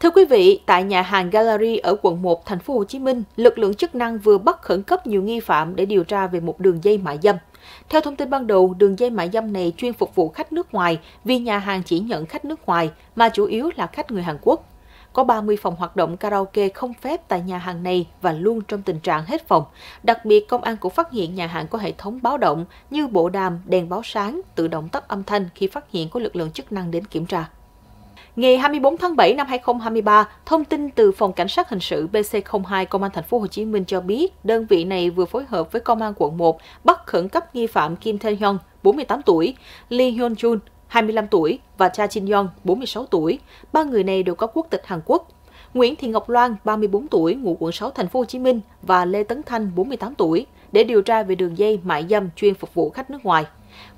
Thưa quý vị, tại nhà hàng Gallery ở quận 1, thành phố Hồ Chí Minh, lực lượng chức năng vừa bắt khẩn cấp nhiều nghi phạm để điều tra về một đường dây mại dâm. Theo thông tin ban đầu, đường dây mại dâm này chuyên phục vụ khách nước ngoài vì nhà hàng chỉ nhận khách nước ngoài mà chủ yếu là khách người Hàn Quốc. Có 30 phòng hoạt động karaoke không phép tại nhà hàng này và luôn trong tình trạng hết phòng. Đặc biệt, công an cũng phát hiện nhà hàng có hệ thống báo động như bộ đàm, đèn báo sáng, tự động tắt âm thanh khi phát hiện có lực lượng chức năng đến kiểm tra. Ngày 24 tháng 7 năm 2023, thông tin từ Phòng Cảnh sát Hình sự BC02 Công an Thành phố Hồ Chí Minh cho biết, đơn vị này vừa phối hợp với Công an quận 1 bắt khẩn cấp nghi phạm Kim Tae Hyun, 48 tuổi, Lee Hyun Jun, 25 tuổi và Cha Jin Yong, 46 tuổi. Ba người này đều có quốc tịch Hàn Quốc. Nguyễn Thị Ngọc Loan, 34 tuổi, ngụ quận 6 thành phố Hồ Chí Minh và Lê Tấn Thanh, 48 tuổi để điều tra về đường dây mại dâm chuyên phục vụ khách nước ngoài.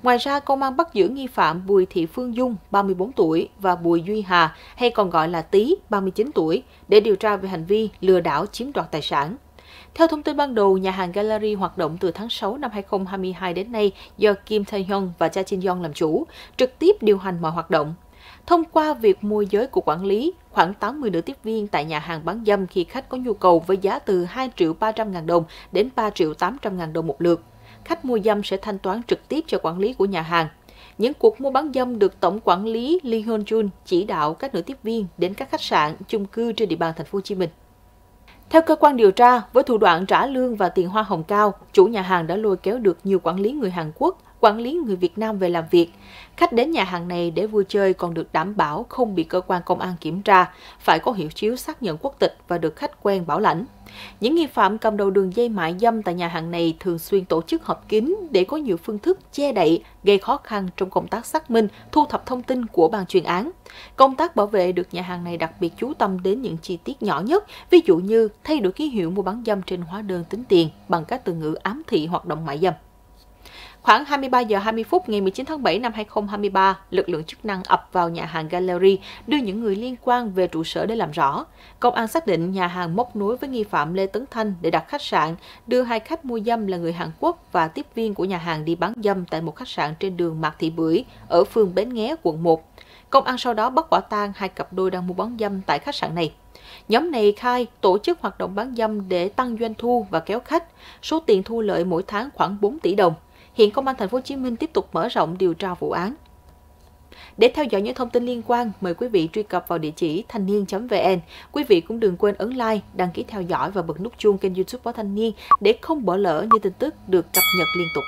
Ngoài ra, công an bắt giữ nghi phạm Bùi Thị Phương Dung, 34 tuổi và Bùi Duy Hà, hay còn gọi là Tý, 39 tuổi, để điều tra về hành vi lừa đảo chiếm đoạt tài sản. Theo thông tin ban đầu, nhà hàng Gallery hoạt động từ tháng 6 năm 2022 đến nay do Kim Tae Hyun và Cha Chin Yong làm chủ, trực tiếp điều hành mọi hoạt động. Thông qua việc môi giới của quản lý, khoảng 80 nữ tiếp viên tại nhà hàng bán dâm khi khách có nhu cầu với giá từ 2 triệu 300 ngàn đồng đến 3 triệu 800 ngàn đồng một lượt khách mua dâm sẽ thanh toán trực tiếp cho quản lý của nhà hàng. Những cuộc mua bán dâm được tổng quản lý Lee Hyun Jun chỉ đạo các nữ tiếp viên đến các khách sạn, chung cư trên địa bàn thành phố Hồ Chí Minh. Theo cơ quan điều tra, với thủ đoạn trả lương và tiền hoa hồng cao, chủ nhà hàng đã lôi kéo được nhiều quản lý người Hàn Quốc quản lý người Việt Nam về làm việc. Khách đến nhà hàng này để vui chơi còn được đảm bảo không bị cơ quan công an kiểm tra, phải có hiệu chiếu xác nhận quốc tịch và được khách quen bảo lãnh. Những nghi phạm cầm đầu đường dây mại dâm tại nhà hàng này thường xuyên tổ chức họp kín để có nhiều phương thức che đậy, gây khó khăn trong công tác xác minh, thu thập thông tin của ban chuyên án. Công tác bảo vệ được nhà hàng này đặc biệt chú tâm đến những chi tiết nhỏ nhất, ví dụ như thay đổi ký hiệu mua bán dâm trên hóa đơn tính tiền bằng các từ ngữ ám thị hoạt động mại dâm. Khoảng 23 giờ 20 phút ngày 19 tháng 7 năm 2023, lực lượng chức năng ập vào nhà hàng Gallery đưa những người liên quan về trụ sở để làm rõ. Công an xác định nhà hàng móc nối với nghi phạm Lê Tấn Thanh để đặt khách sạn, đưa hai khách mua dâm là người Hàn Quốc và tiếp viên của nhà hàng đi bán dâm tại một khách sạn trên đường Mạc Thị Bưởi ở phường Bến Nghé, quận 1. Công an sau đó bắt quả tang hai cặp đôi đang mua bán dâm tại khách sạn này. Nhóm này khai tổ chức hoạt động bán dâm để tăng doanh thu và kéo khách. Số tiền thu lợi mỗi tháng khoảng 4 tỷ đồng. Hiện công an thành phố Hồ Chí Minh tiếp tục mở rộng điều tra vụ án. Để theo dõi những thông tin liên quan, mời quý vị truy cập vào địa chỉ thanh niên.vn. Quý vị cũng đừng quên ấn like, đăng ký theo dõi và bật nút chuông kênh YouTube Báo Thanh niên để không bỏ lỡ những tin tức được cập nhật liên tục.